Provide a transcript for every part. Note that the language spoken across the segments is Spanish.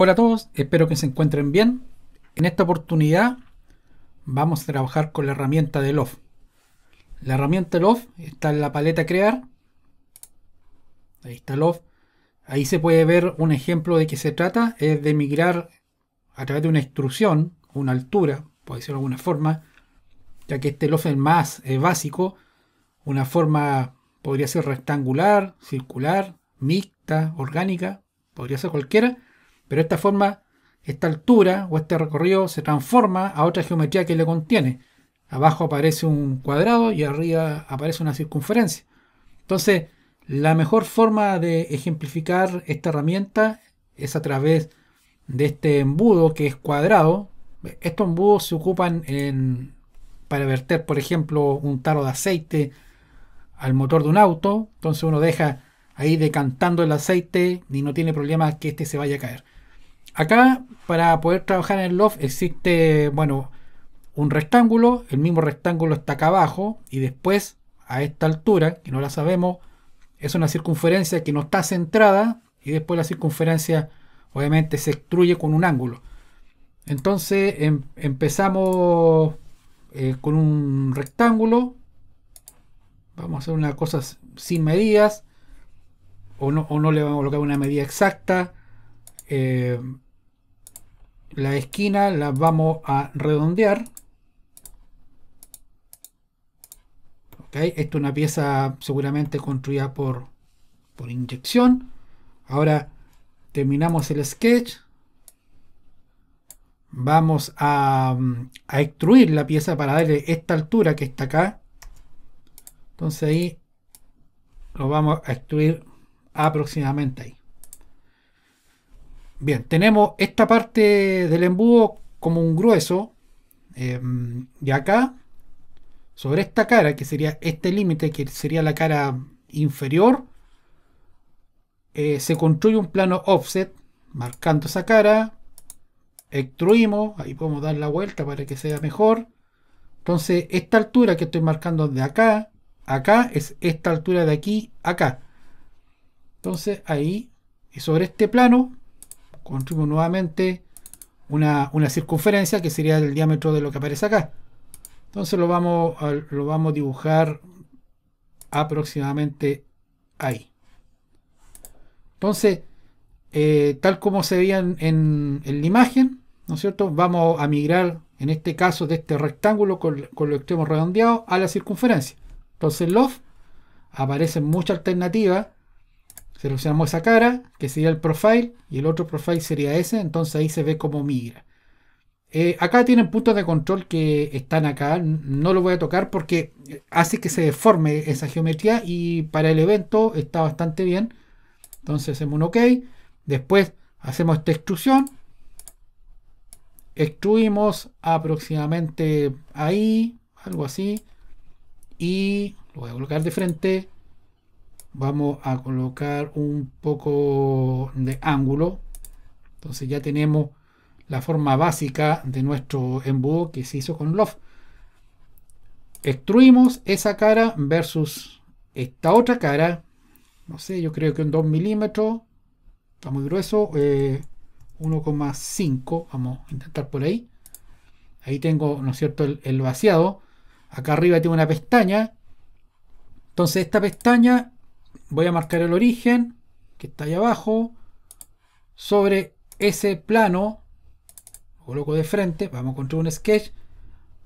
Hola a todos, espero que se encuentren bien. En esta oportunidad vamos a trabajar con la herramienta de LOF. La herramienta LOF está en la paleta Crear. Ahí está LOF. Ahí se puede ver un ejemplo de qué se trata. Es de migrar a través de una instrucción, una altura, por decirlo de alguna forma, ya que este LOF es más básico. Una forma podría ser rectangular, circular, mixta, orgánica, podría ser cualquiera pero esta forma, esta altura o este recorrido se transforma a otra geometría que le contiene. Abajo aparece un cuadrado y arriba aparece una circunferencia. Entonces, la mejor forma de ejemplificar esta herramienta es a través de este embudo que es cuadrado. Estos embudos se ocupan para verter, por ejemplo, un taro de aceite al motor de un auto. Entonces uno deja ahí decantando el aceite y no tiene problema que este se vaya a caer. Acá, para poder trabajar en el loft, existe, bueno, un rectángulo. El mismo rectángulo está acá abajo. Y después, a esta altura, que no la sabemos, es una circunferencia que no está centrada. Y después la circunferencia, obviamente, se extruye con un ángulo. Entonces, em, empezamos eh, con un rectángulo. Vamos a hacer unas cosas sin medidas. O no, no le vamos a colocar una medida exacta. Eh, la esquina la vamos a redondear. Okay. es una pieza seguramente construida por, inyección. Ahora terminamos el sketch. Vamos a, a extruir la pieza para darle esta altura que está acá. Entonces ahí lo vamos a extruir aproximadamente ahí. Bien, tenemos esta parte del embudo como un grueso. de eh, acá, sobre esta cara, que sería este límite, que sería la cara inferior, eh, se construye un plano offset, marcando esa cara. Extruimos, ahí podemos dar la vuelta para que sea mejor. Entonces, esta altura que estoy marcando de acá, acá, es esta altura de aquí, acá. Entonces, ahí, y sobre este plano, construimos nuevamente una, circunferencia que sería el diámetro de lo que aparece acá. Entonces lo vamos a, lo vamos dibujar aproximadamente ahí. Entonces, eh, tal como se veía en, la imagen, ¿no es cierto? Vamos a migrar, en este caso, de este rectángulo con, con los extremos redondeados a la circunferencia. Entonces, en LOF aparecen muchas alternativas Seleccionamos esa cara, que sería el profile, y el otro profile sería ese, entonces ahí se ve cómo migra. Eh, acá tienen puntos de control que están acá, no lo voy a tocar porque hace que se deforme esa geometría y para el evento está bastante bien. Entonces hacemos un OK, después hacemos esta extrusión, extruimos aproximadamente ahí, algo así, y lo voy a colocar de frente, vamos a colocar un poco de ángulo entonces ya tenemos la forma básica de nuestro embudo que se hizo con loft extruimos esa cara versus esta otra cara no sé yo creo que un 2 milímetros está muy grueso 1,5 eh, vamos a intentar por ahí ahí tengo no es cierto el, el vaciado acá arriba tengo una pestaña entonces esta pestaña voy a marcar el origen, que está ahí abajo, sobre ese plano, lo coloco de frente, vamos a construir un sketch,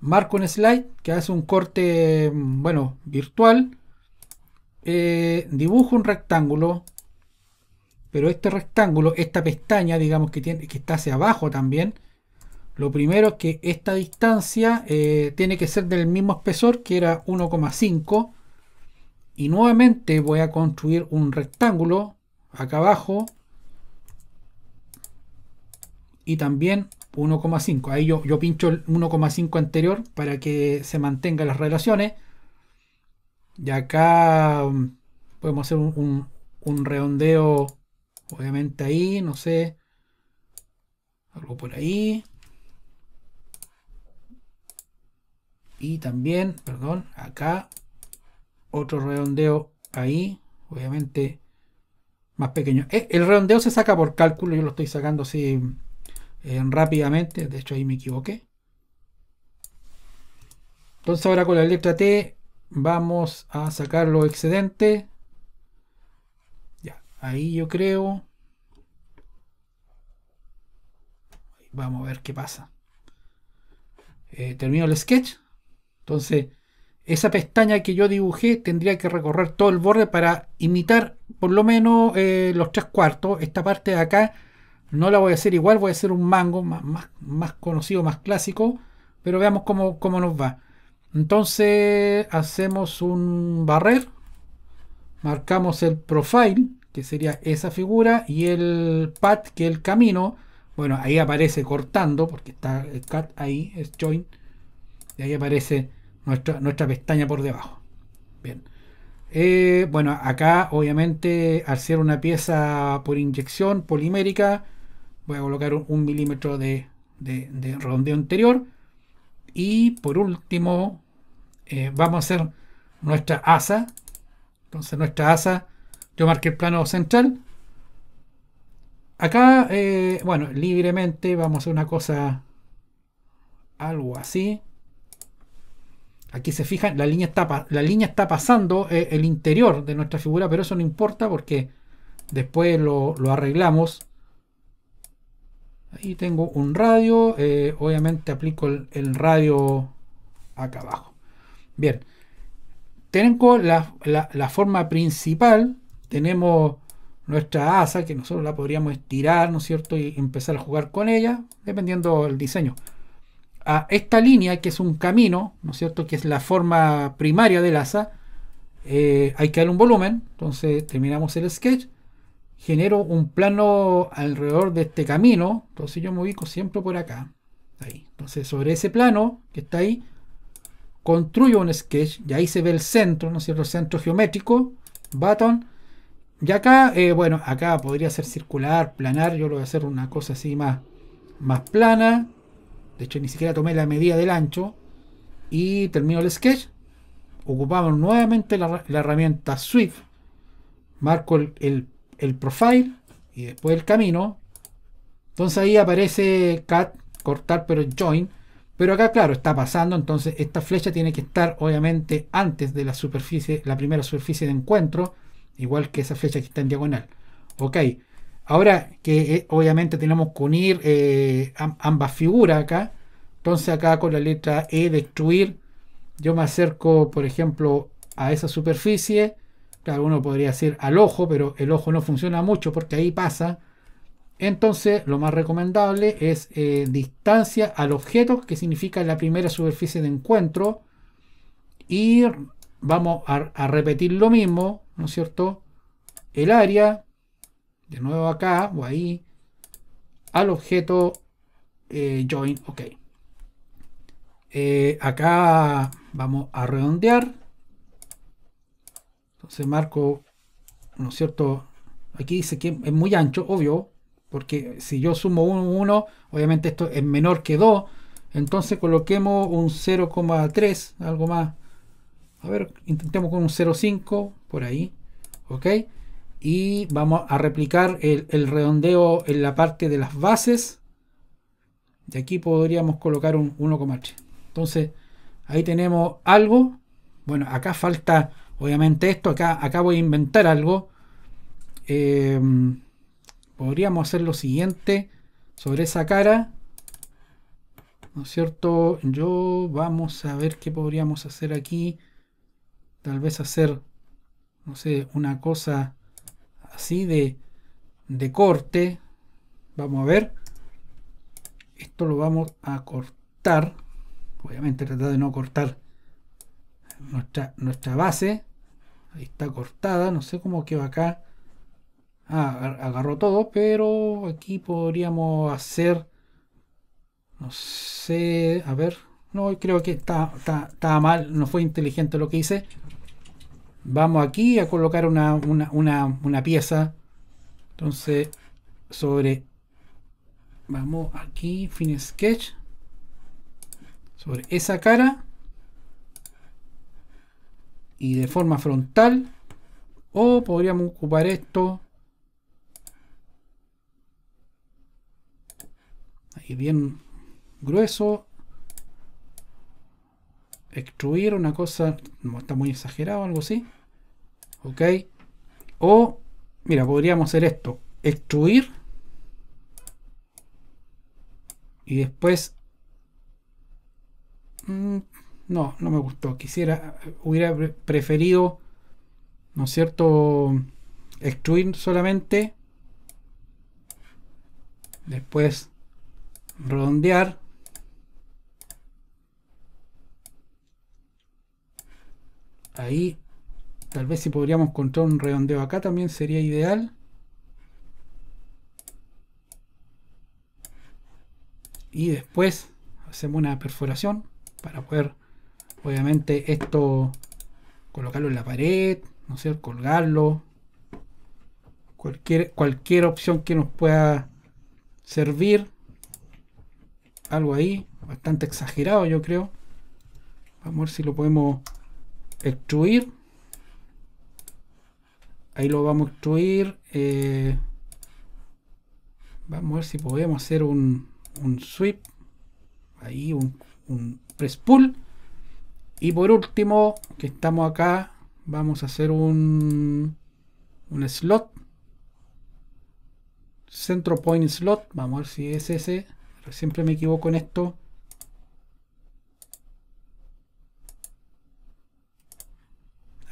marco un slide que hace un corte, mm, bueno, virtual, eh, dibujo un rectángulo, pero este rectángulo, esta pestaña, digamos que, tiene, que está hacia abajo también, lo primero es que esta distancia eh, tiene que ser del mismo espesor que era 1,5 y nuevamente voy a construir un rectángulo acá abajo y también 1,5 ahí yo, yo pincho el 1,5 anterior para que se mantenga las relaciones y acá um, podemos hacer un redondeo obviamente ahí no sé algo por ahí y también perdón acá otro redondeo ahí, obviamente más pequeño. Eh, el redondeo se saca por cálculo, yo lo estoy sacando así eh, rápidamente, de hecho ahí me equivoqué. Entonces ahora con la letra T vamos a sacar los excedentes. Ya, ahí yo creo. Vamos a ver qué pasa. Eh, termino el sketch. Entonces esa pestaña que yo dibujé tendría que recorrer todo el borde para imitar por lo menos eh, los tres cuartos. Esta parte de acá no la voy a hacer igual, voy a hacer un mango más, más, conocido, más clásico, pero veamos cómo, nos va. Entonces hacemos un barrer, marcamos el profile, que sería esa figura, y el path, que es el camino. Bueno, ahí aparece cortando, porque está el cat ahí, es join. Y ahí aparece nuestra, pestaña por debajo. Bien. Eh, bueno, acá obviamente al ser una pieza por inyección polimérica, voy a colocar un, milímetro de, de, redondeo anterior. Y por último, eh, vamos a hacer nuestra asa. Entonces nuestra asa, yo marqué el plano central. Acá, eh, bueno, libremente vamos a hacer una cosa algo así. Aquí se fijan, la línea está, la línea está pasando eh, el interior de nuestra figura, pero eso no importa porque después lo, arreglamos. Ahí tengo un radio, eh, obviamente aplico el, radio acá abajo. Bien, tengo la, la forma principal, tenemos nuestra asa que nosotros la podríamos estirar, ¿no es cierto? Y empezar a jugar con ella, dependiendo del diseño a esta línea, que es un camino, ¿no es cierto?, que es la forma primaria del asa, eh, hay que darle un volumen, entonces terminamos el sketch, genero un plano alrededor de este camino, entonces yo me ubico siempre por acá, ahí. Entonces sobre ese plano que está ahí, construyo un sketch, y ahí se ve el centro, ¿no es cierto?, el centro geométrico, button, y acá, eh, bueno, acá podría ser circular, planar, yo lo voy a hacer una cosa así más, más plana, de hecho ni siquiera tomé la medida del ancho y termino el sketch ocupamos nuevamente la, herramienta Swift, marco el, profile y después el camino entonces ahí aparece cut. cortar pero join pero acá claro está pasando entonces esta flecha tiene que estar obviamente antes de la superficie la primera superficie de encuentro igual que esa flecha que está en diagonal ok Ahora que eh, obviamente tenemos que unir eh, ambas figuras acá, entonces acá con la letra E destruir, yo me acerco por ejemplo a esa superficie, claro, uno podría decir al ojo, pero el ojo no funciona mucho porque ahí pasa. Entonces lo más recomendable es eh, distancia al objeto, que significa la primera superficie de encuentro, y vamos a repetir lo mismo, ¿no es cierto? El área, de nuevo acá o ahí al objeto eh, join ok eh, acá vamos a redondear entonces marco no es cierto aquí dice que es muy ancho obvio porque si yo sumo 1 1 obviamente esto es menor que 2 entonces coloquemos un 0,3 algo más a ver intentemos con un 0,5 por ahí ok y vamos a replicar el, redondeo en la parte de las bases y aquí podríamos colocar un 1,3 entonces ahí tenemos algo bueno acá falta obviamente esto acá voy a inventar algo em, podríamos hacer lo siguiente sobre esa cara ¿no es cierto? yo vamos a ver qué podríamos hacer aquí tal vez hacer no sé una cosa así de, de corte. Vamos a ver. Esto lo vamos a cortar. Obviamente tratar de no cortar nuestra, nuestra base. Ahí está cortada. No sé cómo quedó acá. Ah, agarró todo, pero aquí podríamos hacer... No sé, a ver. No, creo que está, está, está mal. No fue inteligente lo que hice vamos aquí a colocar una, pieza. Entonces, sobre, vamos aquí, fin sketch, sobre esa cara y de forma frontal. O podríamos ocupar esto. Ahí bien grueso extruir una cosa, está muy exagerado, algo así. Ok. O, mira, podríamos hacer esto, extruir. Y después... Mm, no, no me gustó. Quisiera, hubiera preferido, ¿no es cierto? Extruir solamente. Después redondear. Ahí, tal vez si podríamos encontrar un redondeo acá también sería ideal. Y después hacemos una perforación para poder, obviamente, esto colocarlo en la pared, no sé, colgarlo. Cualquier, cualquier opción que nos pueda servir. Algo ahí, bastante exagerado yo creo. Vamos a ver si lo podemos extruir ahí lo vamos a extruir eh, vamos a ver si podemos hacer un, un sweep ahí un, un press pull y por último que estamos acá vamos a hacer un un slot centro point slot vamos a ver si es ese siempre me equivoco en esto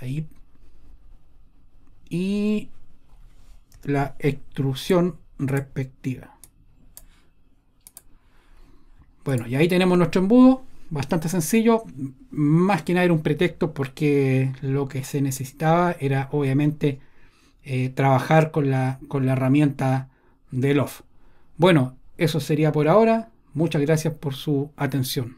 Ahí. Y la extrusión respectiva. Bueno, y ahí tenemos nuestro embudo, bastante sencillo, más que nada era un pretexto porque lo que se necesitaba era obviamente eh, trabajar con la, con la herramienta del off. Bueno, eso sería por ahora, muchas gracias por su atención.